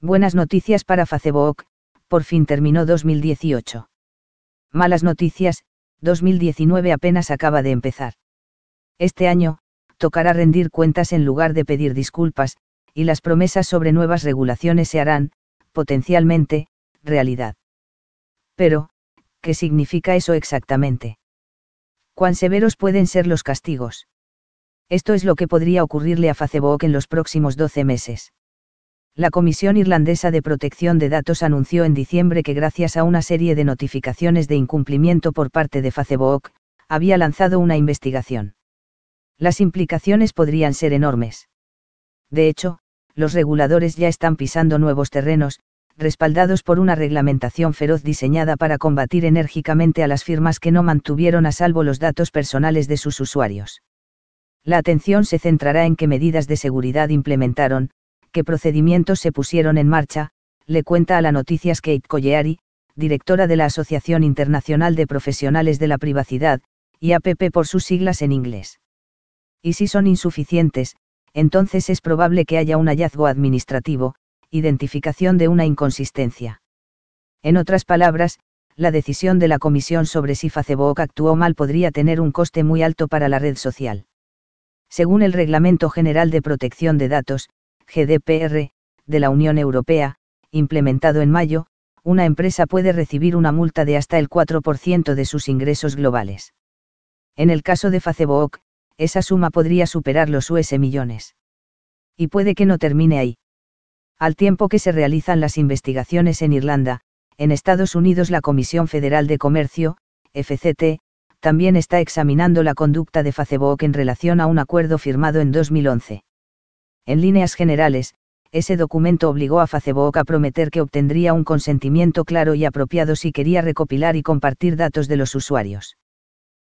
Buenas noticias para Facebook, por fin terminó 2018. Malas noticias, 2019 apenas acaba de empezar. Este año, tocará rendir cuentas en lugar de pedir disculpas, y las promesas sobre nuevas regulaciones se harán, potencialmente, realidad. Pero, ¿qué significa eso exactamente? ¿Cuán severos pueden ser los castigos? Esto es lo que podría ocurrirle a Facebook en los próximos 12 meses. La Comisión Irlandesa de Protección de Datos anunció en diciembre que gracias a una serie de notificaciones de incumplimiento por parte de Facebook, había lanzado una investigación. Las implicaciones podrían ser enormes. De hecho, los reguladores ya están pisando nuevos terrenos, respaldados por una reglamentación feroz diseñada para combatir enérgicamente a las firmas que no mantuvieron a salvo los datos personales de sus usuarios. La atención se centrará en qué medidas de seguridad implementaron, qué procedimientos se pusieron en marcha, le cuenta a la Noticias Kate Colleari, directora de la Asociación Internacional de Profesionales de la Privacidad, y APP por sus siglas en inglés. Y si son insuficientes, entonces es probable que haya un hallazgo administrativo, identificación de una inconsistencia. En otras palabras, la decisión de la Comisión sobre si Facebook actuó mal podría tener un coste muy alto para la red social. Según el Reglamento General de Protección de Datos, GDPR, de la Unión Europea, implementado en mayo, una empresa puede recibir una multa de hasta el 4% de sus ingresos globales. En el caso de Facebook, esa suma podría superar los US millones. Y puede que no termine ahí. Al tiempo que se realizan las investigaciones en Irlanda, en Estados Unidos la Comisión Federal de Comercio, FCT, también está examinando la conducta de Facebook en relación a un acuerdo firmado en 2011. En líneas generales, ese documento obligó a Facebook a prometer que obtendría un consentimiento claro y apropiado si quería recopilar y compartir datos de los usuarios.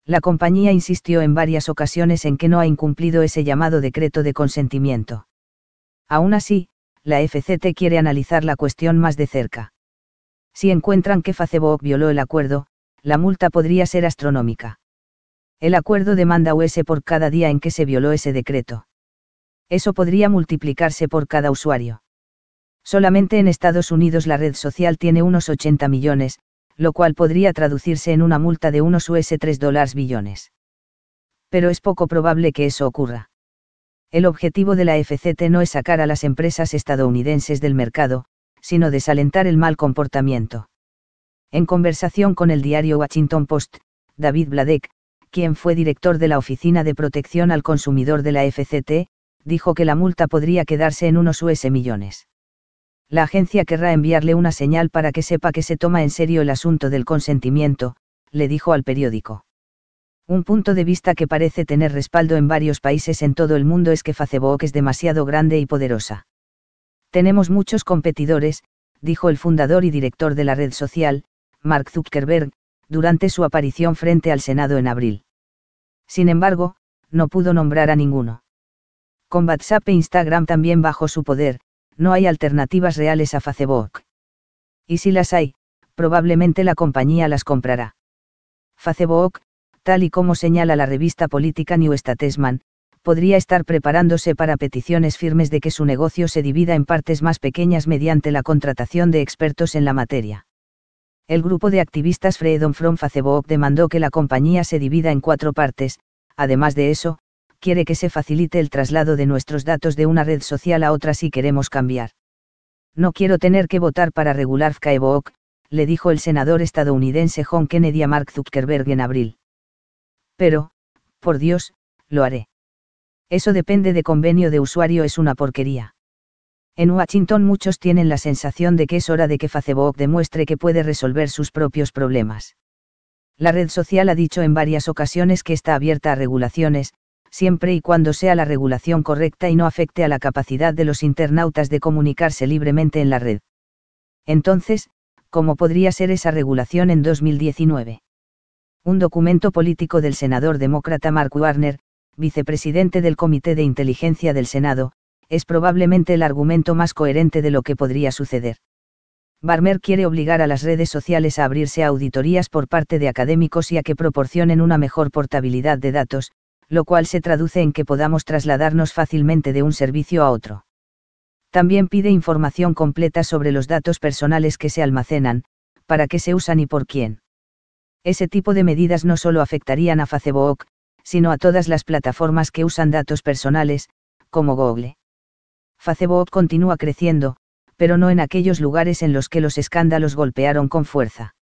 La compañía insistió en varias ocasiones en que no ha incumplido ese llamado decreto de consentimiento. Aún así, la FCT quiere analizar la cuestión más de cerca. Si encuentran que Facebook violó el acuerdo, la multa podría ser astronómica. El acuerdo demanda US por cada día en que se violó ese decreto eso podría multiplicarse por cada usuario. Solamente en Estados Unidos la red social tiene unos 80 millones, lo cual podría traducirse en una multa de unos US$3 billones. Pero es poco probable que eso ocurra. El objetivo de la FCT no es sacar a las empresas estadounidenses del mercado, sino desalentar el mal comportamiento. En conversación con el diario Washington Post, David Bladek, quien fue director de la Oficina de Protección al Consumidor de la FCT, dijo que la multa podría quedarse en unos US millones. La agencia querrá enviarle una señal para que sepa que se toma en serio el asunto del consentimiento, le dijo al periódico. Un punto de vista que parece tener respaldo en varios países en todo el mundo es que Facebook es demasiado grande y poderosa. Tenemos muchos competidores, dijo el fundador y director de la red social, Mark Zuckerberg, durante su aparición frente al Senado en abril. Sin embargo, no pudo nombrar a ninguno. Con WhatsApp e Instagram también bajo su poder, no hay alternativas reales a Facebook. Y si las hay, probablemente la compañía las comprará. Facebook, tal y como señala la revista política New Statesman, podría estar preparándose para peticiones firmes de que su negocio se divida en partes más pequeñas mediante la contratación de expertos en la materia. El grupo de activistas Freedom From Facebook demandó que la compañía se divida en cuatro partes, además de eso, quiere que se facilite el traslado de nuestros datos de una red social a otra si queremos cambiar. No quiero tener que votar para regular Facebook, e le dijo el senador estadounidense John Kennedy a Mark Zuckerberg en abril. Pero, por Dios, lo haré. Eso depende de convenio de usuario es una porquería. En Washington muchos tienen la sensación de que es hora de que Facebook e demuestre que puede resolver sus propios problemas. La red social ha dicho en varias ocasiones que está abierta a regulaciones, siempre y cuando sea la regulación correcta y no afecte a la capacidad de los internautas de comunicarse libremente en la red. Entonces, ¿cómo podría ser esa regulación en 2019? Un documento político del senador demócrata Mark Warner, vicepresidente del Comité de Inteligencia del Senado, es probablemente el argumento más coherente de lo que podría suceder. Barmer quiere obligar a las redes sociales a abrirse a auditorías por parte de académicos y a que proporcionen una mejor portabilidad de datos, lo cual se traduce en que podamos trasladarnos fácilmente de un servicio a otro. También pide información completa sobre los datos personales que se almacenan, para qué se usan y por quién. Ese tipo de medidas no solo afectarían a Facebook, sino a todas las plataformas que usan datos personales, como Google. Facebook continúa creciendo, pero no en aquellos lugares en los que los escándalos golpearon con fuerza.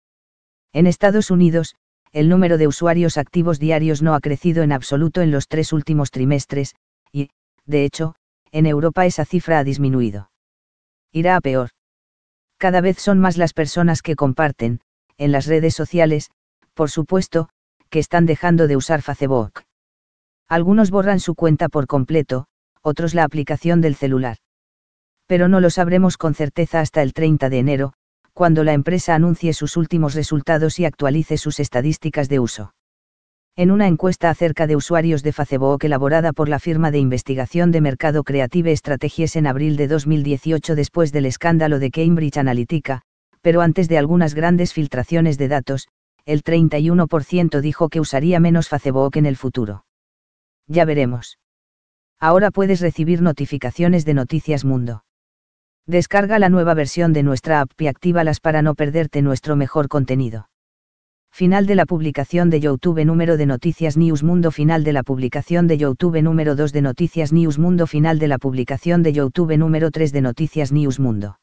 En Estados Unidos, el número de usuarios activos diarios no ha crecido en absoluto en los tres últimos trimestres, y, de hecho, en Europa esa cifra ha disminuido. Irá a peor. Cada vez son más las personas que comparten, en las redes sociales, por supuesto, que están dejando de usar Facebook. Algunos borran su cuenta por completo, otros la aplicación del celular. Pero no lo sabremos con certeza hasta el 30 de enero, cuando la empresa anuncie sus últimos resultados y actualice sus estadísticas de uso. En una encuesta acerca de usuarios de Facebook elaborada por la firma de investigación de mercado Creative Strategies en abril de 2018 después del escándalo de Cambridge Analytica, pero antes de algunas grandes filtraciones de datos, el 31% dijo que usaría menos Facebook en el futuro. Ya veremos. Ahora puedes recibir notificaciones de Noticias Mundo. Descarga la nueva versión de nuestra app y actívalas para no perderte nuestro mejor contenido. Final de la publicación de YouTube número de Noticias News Mundo Final de la publicación de YouTube número 2 de Noticias News Mundo Final de la publicación de YouTube número 3 de Noticias News Mundo